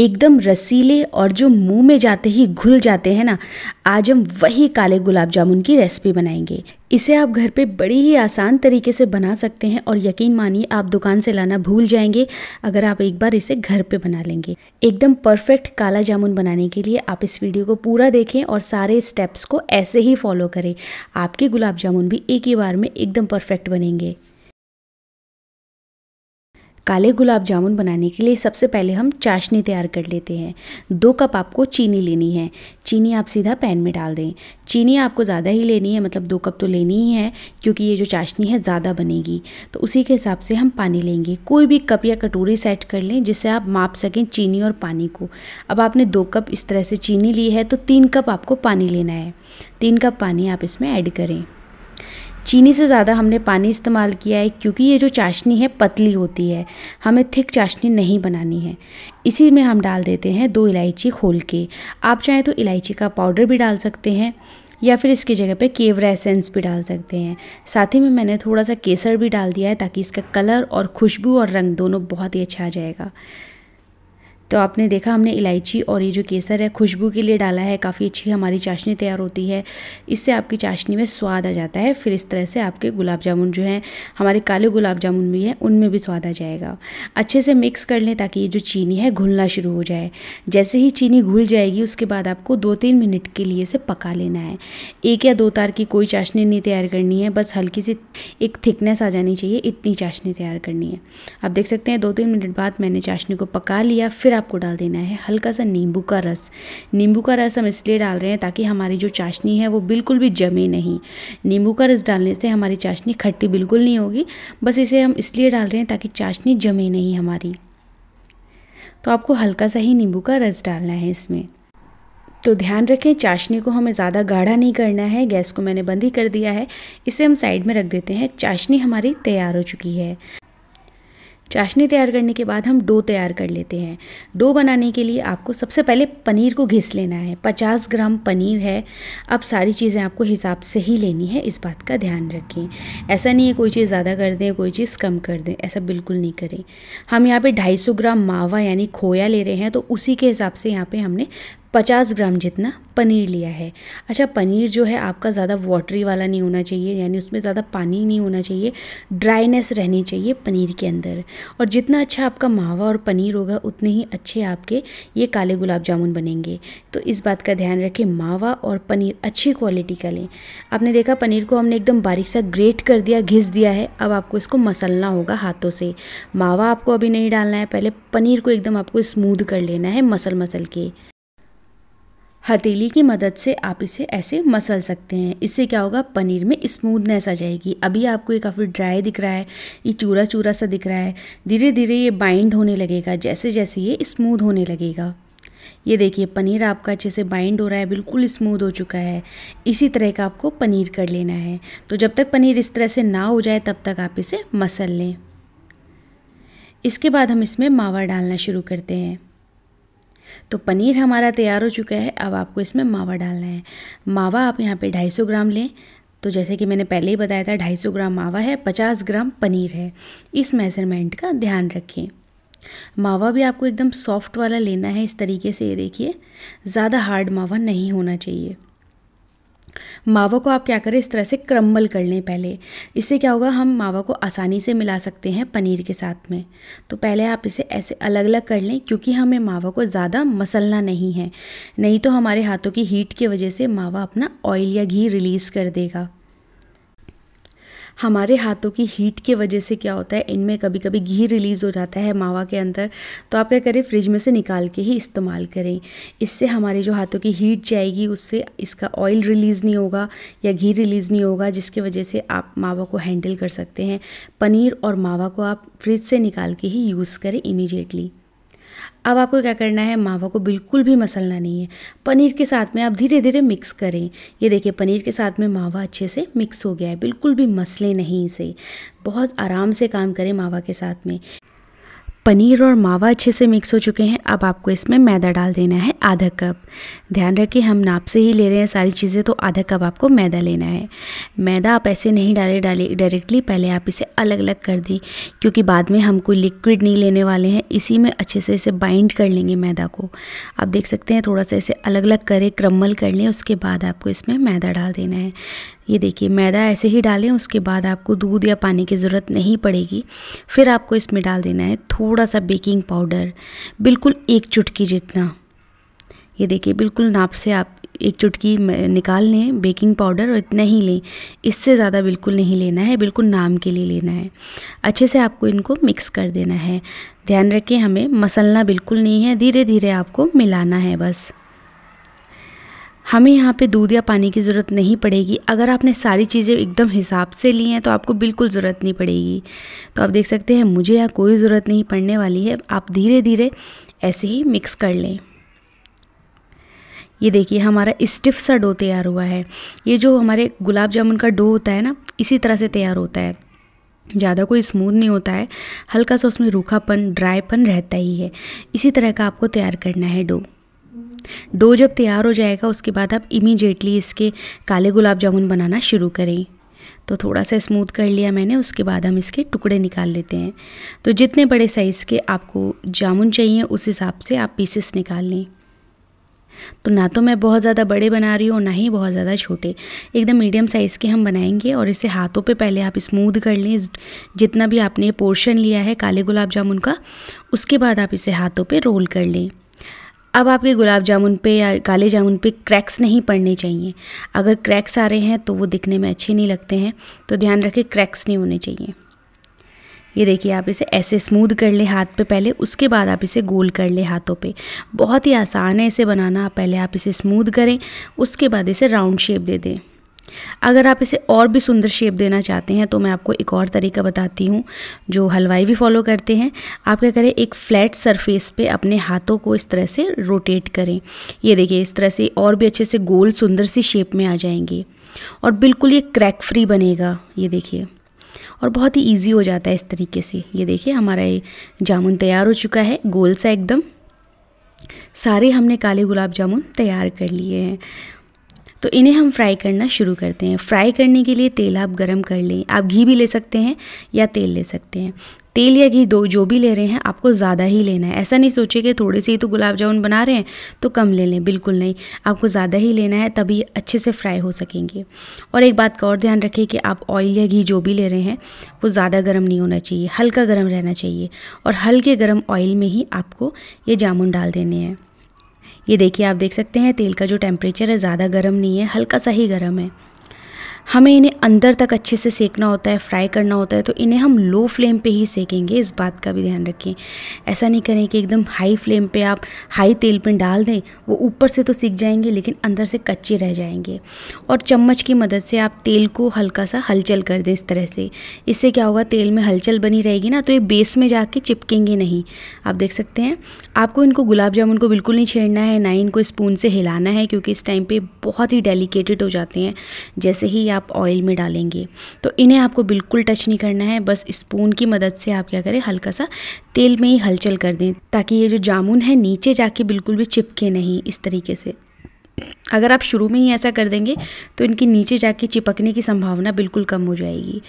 एकदम रसीले और जो मुंह में जाते ही घुल जाते हैं ना आज हम वही काले गुलाब जामुन की रेसिपी बनाएंगे इसे आप घर पे बड़ी ही आसान तरीके से बना सकते हैं और यकीन मानिए आप दुकान से लाना भूल जाएंगे अगर आप एक बार इसे घर पे बना लेंगे एकदम परफेक्ट काला जामुन बनाने के लिए आप इस वीडियो को पूरा देखें और सारे स्टेप्स को ऐसे ही फॉलो करें आपके गुलाब जामुन भी एक ही बार में एकदम परफेक्ट बनेंगे काले गुलाब जामुन बनाने के लिए सबसे पहले हम चाशनी तैयार कर लेते हैं दो कप आपको चीनी लेनी है चीनी आप सीधा पैन में डाल दें चीनी आपको ज़्यादा ही लेनी है मतलब दो कप तो लेनी ही है क्योंकि ये जो चाशनी है ज़्यादा बनेगी तो उसी के हिसाब से हम पानी लेंगे कोई भी कप या कटोरी सेट कर लें जिससे आप माप सकें चीनी और पानी को अब आपने दो कप इस तरह से चीनी ली है तो तीन कप आपको पानी लेना है तीन कप पानी आप इसमें ऐड करें चीनी से ज़्यादा हमने पानी इस्तेमाल किया है क्योंकि ये जो चाशनी है पतली होती है हमें थिक चाशनी नहीं बनानी है इसी में हम डाल देते हैं दो इलायची खोल के आप चाहें तो इलायची का पाउडर भी डाल सकते हैं या फिर इसकी जगह पे केवरा एसेंस भी डाल सकते हैं साथ ही में मैंने थोड़ा सा केसर भी डाल दिया है ताकि इसका कलर और खुशबू और रंग दोनों बहुत ही अच्छा आ जाएगा तो आपने देखा हमने इलायची और ये जो केसर है खुशबू के लिए डाला है काफ़ी अच्छी हमारी चाशनी तैयार होती है इससे आपकी चाशनी में स्वाद आ जाता है फिर इस तरह से आपके गुलाब जामुन जो हैं हमारे काले गुलाब जामुन भी हैं उनमें भी स्वाद आ जाएगा अच्छे से मिक्स कर लें ताकि ये जो चीनी है घुलना शुरू हो जाए जैसे ही चीनी घुल जाएगी उसके बाद आपको दो तीन मिनट के लिए इसे पका लेना है एक या दो तार की कोई चाशनी नहीं तैयार करनी है बस हल्की सी एक थिकनेस आ जानी चाहिए इतनी चाशनी तैयार करनी है आप देख सकते हैं दो तीन मिनट बाद मैंने चाशनी को पका लिया फिर आपको डाल देना है हल्का सा नींबू का रस नींबू का रस हम इसलिए डाल रहे हैं ताकि हमारी जो चाशनी है वो बिल्कुल भी जमे नहीं नींबू का रस डालने से हमारी चाशनी खट्टी बिल्कुल नहीं होगी बस इसे हम इसलिए डाल रहे हैं ताकि चाशनी जमे नहीं हमारी तो आपको हल्का सा ही नींबू का रस डालना है इसमें तो ध्यान रखें चाशनी को हमें ज़्यादा गाढ़ा नहीं करना है गैस को मैंने बंद ही कर दिया है इसे हम साइड में रख देते हैं चाशनी हमारी तैयार हो चुकी है चाशनी तैयार करने के बाद हम डो तैयार कर लेते हैं डो बनाने के लिए आपको सबसे पहले पनीर को घिस लेना है 50 ग्राम पनीर है अब सारी चीज़ें आपको हिसाब से ही लेनी है इस बात का ध्यान रखें ऐसा नहीं है कोई चीज़ ज़्यादा कर दें कोई चीज़ कम कर दें ऐसा बिल्कुल नहीं करें हम यहाँ पे 250 ग्राम मावा यानी खोया ले रहे हैं तो उसी के हिसाब से यहाँ पर हमने पचास ग्राम जितना पनीर लिया है अच्छा पनीर जो है आपका ज़्यादा वाटरी वाला नहीं होना चाहिए यानी उसमें ज़्यादा पानी नहीं होना चाहिए ड्राइनेस रहनी चाहिए पनीर के अंदर और जितना अच्छा आपका मावा और पनीर होगा उतने ही अच्छे आपके ये काले गुलाब जामुन बनेंगे तो इस बात का ध्यान रखें मावा और पनीर अच्छी क्वालिटी का लें आपने देखा पनीर को हमने एकदम बारीक सा ग्रेट कर दिया घिस दिया है अब आपको इसको मसलना होगा हाथों से मावा आपको अभी नहीं डालना है पहले पनीर को एकदम आपको स्मूद कर लेना है मसल मसल के हथेली की मदद से आप इसे ऐसे मसल सकते हैं इससे क्या होगा पनीर में स्मूथनेस आ जाएगी अभी आपको ये काफ़ी ड्राई दिख रहा है ये चूरा चूरा सा दिख रहा है धीरे धीरे ये बाइंड होने लगेगा जैसे जैसे ये स्मूथ होने लगेगा ये देखिए पनीर आपका अच्छे से बाइंड हो रहा है बिल्कुल स्मूथ हो चुका है इसी तरह का आपको पनीर कर लेना है तो जब तक पनीर इस तरह से ना हो जाए तब तक आप इसे मसल लें इसके बाद हम इसमें मावा डालना शुरू करते हैं तो पनीर हमारा तैयार हो चुका है अब आपको इसमें मावा डालना है मावा आप यहाँ पे 250 ग्राम लें तो जैसे कि मैंने पहले ही बताया था 250 ग्राम मावा है 50 ग्राम पनीर है इस मेज़रमेंट का ध्यान रखें मावा भी आपको एकदम सॉफ्ट वाला लेना है इस तरीके से ये देखिए ज़्यादा हार्ड मावा नहीं होना चाहिए मावा को आप क्या करें इस तरह से क्रम्बल कर लें पहले इससे क्या होगा हम मावा को आसानी से मिला सकते हैं पनीर के साथ में तो पहले आप इसे ऐसे अलग अलग कर लें क्योंकि हमें मावा को ज़्यादा मसलना नहीं है नहीं तो हमारे हाथों की हीट की वजह से मावा अपना ऑयल या घी रिलीज़ कर देगा हमारे हाथों की हीट के वजह से क्या होता है इनमें कभी कभी घी रिलीज़ हो जाता है मावा के अंदर तो आप क्या करें फ्रिज में से निकाल के ही इस्तेमाल करें इससे हमारे जो हाथों की हीट जाएगी उससे इसका ऑयल रिलीज़ नहीं होगा या घी रिलीज़ नहीं होगा जिसकी वजह से आप मावा को हैंडल कर सकते हैं पनीर और मावा को आप फ्रिज से निकाल के ही यूज़ करें इमीजिएटली अब आपको क्या करना है मावा को बिल्कुल भी मसलना नहीं है पनीर के साथ में आप धीरे धीरे मिक्स करें ये देखिए पनीर के साथ में मावा अच्छे से मिक्स हो गया है बिल्कुल भी मसले नहीं इसे बहुत आराम से काम करें मावा के साथ में पनीर और मावा अच्छे से मिक्स हो चुके हैं अब आपको इसमें मैदा डाल देना है आधा कप ध्यान रखें हम नाप से ही ले रहे हैं सारी चीज़ें तो आधा कप आपको मैदा लेना है मैदा आप ऐसे नहीं डाले डाले डायरेक्टली पहले आप इसे अलग अलग कर दें क्योंकि बाद में हम कोई लिक्विड नहीं लेने वाले हैं इसी में अच्छे से इसे बाइंड कर लेंगे मैदा को आप देख सकते हैं थोड़ा सा इसे अलग अलग करें क्रम्बल कर लें उसके बाद आपको इसमें मैदा डाल देना है ये देखिए मैदा ऐसे ही डालें उसके बाद आपको दूध या पानी की ज़रूरत नहीं पड़ेगी फिर आपको इसमें डाल देना है थोड़ा सा बेकिंग पाउडर बिल्कुल एक चुटकी जितना ये देखिए बिल्कुल नाप से आप एक चुटकी निकाल लें बेकिंग पाउडर और इतना ही लें इससे ज़्यादा बिल्कुल नहीं लेना है बिल्कुल नाम के लिए लेना है अच्छे से आपको इनको मिक्स कर देना है ध्यान रखें हमें मसलना बिल्कुल नहीं है धीरे धीरे आपको मिलाना है बस हमें यहाँ पे दूध या पानी की ज़रूरत नहीं पड़ेगी अगर आपने सारी चीज़ें एकदम हिसाब से ली हैं तो आपको बिल्कुल ज़रूरत नहीं पड़ेगी तो आप देख सकते हैं मुझे यहाँ कोई ज़रूरत नहीं पड़ने वाली है आप धीरे धीरे ऐसे ही मिक्स कर लें ये देखिए हमारा स्टिफ सा डो तैयार हुआ है ये जो हमारे गुलाब जामुन का डो होता है ना इसी तरह से तैयार होता है ज़्यादा कोई स्मूथ नहीं होता है हल्का सा उसमें रूखापन ड्राईपन रहता ही है इसी तरह का आपको तैयार करना है डो डो जब तैयार हो जाएगा उसके बाद आप इमीजिएटली इसके काले गुलाब जामुन बनाना शुरू करें तो थोड़ा सा स्मूथ कर लिया मैंने उसके बाद हम इसके टुकड़े निकाल लेते हैं तो जितने बड़े साइज़ के आपको जामुन चाहिए उस हिसाब से आप पीसेस निकाल लें तो ना तो मैं बहुत ज़्यादा बड़े बना रही हूँ ना ही बहुत ज़्यादा छोटे एकदम मीडियम साइज़ के हम बनाएंगे और इसे हाथों पे पहले आप स्मूद कर लें जितना भी आपने पोर्शन लिया है काले गुलाब जामुन का उसके बाद आप इसे हाथों पे रोल कर लें अब आपके गुलाब जामुन पे या काले जामुन पे क्रैक्स नहीं पड़ने चाहिए अगर क्रैक्स आ रहे हैं तो वो दिखने में अच्छे नहीं लगते हैं तो ध्यान रखें क्रैक्स नहीं होने चाहिए ये देखिए आप इसे ऐसे स्मूद कर लें हाथ पे पहले उसके बाद आप इसे गोल कर लें हाथों पे बहुत ही आसान है इसे बनाना पहले आप इसे स्मूद करें उसके बाद इसे राउंड शेप दे दें अगर आप इसे और भी सुंदर शेप देना चाहते हैं तो मैं आपको एक और तरीका बताती हूँ जो हलवाई भी फॉलो करते हैं आप क्या करें एक फ्लैट सरफेस पे अपने हाथों को इस तरह से रोटेट करें ये देखिए इस तरह से और भी अच्छे से गोल सुंदर सी शेप में आ जाएंगे और बिल्कुल ये क्रैक फ्री बनेगा ये देखिए और बहुत ही ईजी हो जाता है इस तरीके से ये देखिए हमारा ये जामुन तैयार हो चुका है गोल सा एकदम सारे हमने काले गुलाब जामुन तैयार कर लिए हैं तो इन्हें हम फ्राई करना शुरू करते हैं फ्राई करने के लिए तेल आप गर्म कर लें आप घी भी ले सकते हैं या तेल ले सकते हैं तेल या घी दो जो भी ले रहे हैं आपको ज़्यादा ही लेना है ऐसा नहीं सोचे कि थोड़े से ही तो गुलाब जामुन बना रहे हैं तो कम ले लें बिल्कुल नहीं आपको ज़्यादा ही लेना है तभी अच्छे से फ्राई हो सकेंगे और एक बात का और ध्यान रखें कि आप ऑयल या घी जो भी ले रहे हैं वो ज़्यादा गर्म नहीं होना चाहिए हल्का गर्म रहना चाहिए और हल्के गर्म ऑयल में ही आपको ये जामुन डाल देने हैं ये देखिए आप देख सकते हैं तेल का जो टेम्परेचर है ज़्यादा गर्म नहीं है हल्का सा ही गर्म है हमें इन्हें अंदर तक अच्छे से सेकना होता है फ्राई करना होता है तो इन्हें हम लो फ्लेम पे ही सेकेंगे इस बात का भी ध्यान रखें ऐसा नहीं करें कि एकदम हाई फ्लेम पे आप हाई तेल पे डाल दें वो ऊपर से तो सीख जाएंगे लेकिन अंदर से कच्चे रह जाएंगे और चम्मच की मदद से आप तेल को हल्का सा हलचल कर दें इस तरह से इससे क्या होगा तेल में हलचल बनी रहेगी ना तो ये बेस में जा चिपकेंगे नहीं आप देख सकते हैं आपको इनको गुलाब जामुन को बिल्कुल नहीं छेड़ना है ना इनको स्पून से हिलाना है क्योंकि इस टाइम पर बहुत ही डेलीकेटेड हो जाते हैं जैसे ही आप ऑयल में डालेंगे तो इन्हें आपको बिल्कुल टच नहीं करना है बस स्पून की मदद से आप क्या करें हल्का सा तेल में ही हलचल कर दें ताकि ये जो जामुन है नीचे जाके बिल्कुल भी चिपके नहीं इस तरीके से अगर आप शुरू में ही ऐसा कर देंगे तो इनके नीचे जाके चिपकने की संभावना बिल्कुल कम हो जाएगी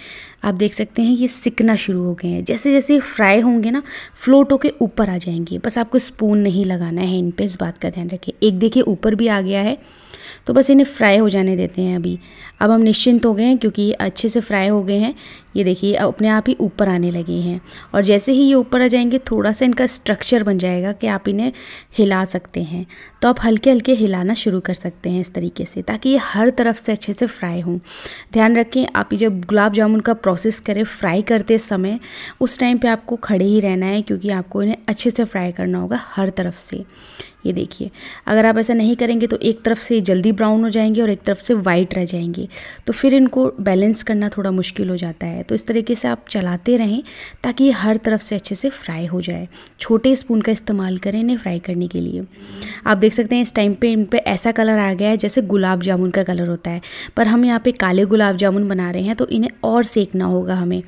आप देख सकते हैं ये सिकना शुरू हो गए हैं जैसे जैसे फ्राई होंगे ना फ्लोट होकर ऊपर आ जाएंगे बस आपको स्पून नहीं लगाना है इन पर इस बात का ध्यान रखें एक देखिए ऊपर भी आ गया है तो बस इन्हें फ्राई हो जाने देते हैं अभी अब हम निश्चिंत हो गए हैं क्योंकि ये अच्छे से फ्राई हो गए हैं ये देखिए अब अपने आप ही ऊपर आने लगे हैं और जैसे ही ये ऊपर आ जाएंगे थोड़ा सा इनका स्ट्रक्चर बन जाएगा कि आप इन्हें हिला सकते हैं तो आप हल्के हल्के हिलाना शुरू कर सकते हैं इस तरीके से ताकि ये हर तरफ से अच्छे से फ्राई हों ध्यान रखें आप जब गुलाब जामुन का प्रोसेस करें फ्राई करते समय उस टाइम पर आपको खड़े ही रहना है क्योंकि आपको इन्हें अच्छे से फ्राई करना होगा हर तरफ से ये देखिए अगर आप ऐसा नहीं करेंगे तो एक तरफ से जल्दी ब्राउन हो जाएंगे और एक तरफ से वाइट रह जाएंगे तो फिर इनको बैलेंस करना थोड़ा मुश्किल हो जाता है है तो इस तरीके से आप चलाते रहें ताकि ये हर तरफ से अच्छे से फ्राई हो जाए छोटे स्पून का इस्तेमाल करें इन्हें फ्राई करने के लिए आप देख सकते हैं इस टाइम पे इन पर ऐसा कलर आ गया है जैसे गुलाब जामुन का कलर होता है पर हम यहाँ पर काले गुलाब जामुन बना रहे हैं तो इन्हें और सेकना होगा हमें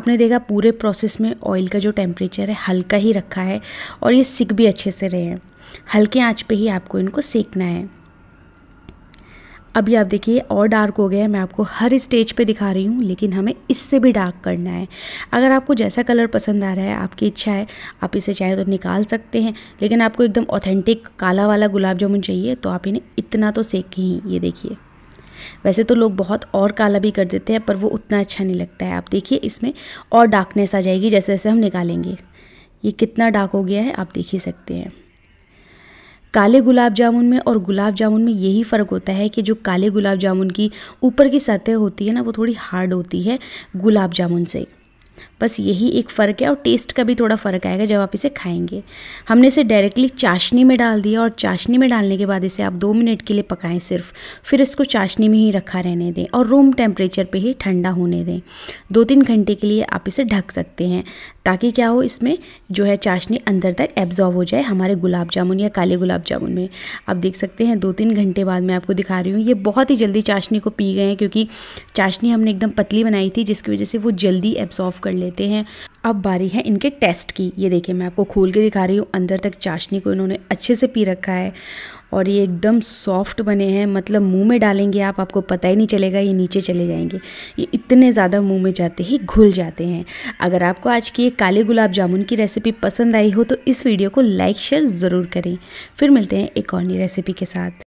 आपने देखा पूरे प्रोसेस में ऑयल का जो टेम्परेचर है हल्का ही रखा है और ये सिक भी अच्छे से रहे हैं हल्के आँच पर ही आपको इनको सेकना है अभी आप देखिए और डार्क हो गया है मैं आपको हर स्टेज पे दिखा रही हूँ लेकिन हमें इससे भी डार्क करना है अगर आपको जैसा कलर पसंद आ रहा है आपकी इच्छा है आप इसे चाहे तो निकाल सकते हैं लेकिन आपको एकदम ऑथेंटिक काला वाला गुलाब जामुन चाहिए तो आप इन्हें इतना तो सेक ही ये देखिए वैसे तो लोग बहुत और काला भी कर देते हैं पर वो उतना अच्छा नहीं लगता है आप देखिए इसमें और डार्कनेस आ जाएगी जैसे जैसे हम निकालेंगे ये कितना डार्क हो गया है आप देख ही सकते हैं काले गुलाब जामुन में और गुलाब जामुन में यही फ़र्क होता है कि जो काले गुलाब जामुन की ऊपर की सतह होती है ना वो थोड़ी हार्ड होती है गुलाब जामुन से बस यही एक फ़र्क है और टेस्ट का भी थोड़ा फ़र्क आएगा जब आप इसे खाएंगे हमने इसे डायरेक्टली चाशनी में डाल दिया और चाशनी में डालने के बाद इसे आप दो मिनट के लिए पकाएं सिर्फ फिर इसको चाशनी में ही रखा रहने दें और रूम टेम्परेचर पर ही ठंडा होने दें दो तीन घंटे के लिए आप इसे ढक सकते हैं ताकि क्या हो इसमें जो है चाशनी अंदर तक एब्जॉर्व हो जाए हमारे गुलाब जामुन या काले गुलाब जामुन में आप देख सकते हैं दो तीन घंटे बाद मैं आपको दिखा रही हूँ ये बहुत ही जल्दी चाशनी को पी गए हैं क्योंकि चाशनी हमने एकदम पतली बनाई थी जिसकी वजह से वो जल्दी एब्जॉर्व कर ले लेते हैं अब बारी है इनके टेस्ट की ये देखिए मैं आपको खोल के दिखा रही हूँ अंदर तक चाशनी को इन्होंने अच्छे से पी रखा है और ये एकदम सॉफ्ट बने हैं मतलब मुंह में डालेंगे आप आपको पता ही नहीं चलेगा ये नीचे चले जाएंगे ये इतने ज़्यादा मुंह में जाते ही घुल जाते हैं अगर आपको आज की ये काले गुलाब जामुन की रेसिपी पसंद आई हो तो इस वीडियो को लाइक शेयर ज़रूर करें फिर मिलते हैं एक और नई रेसिपी के साथ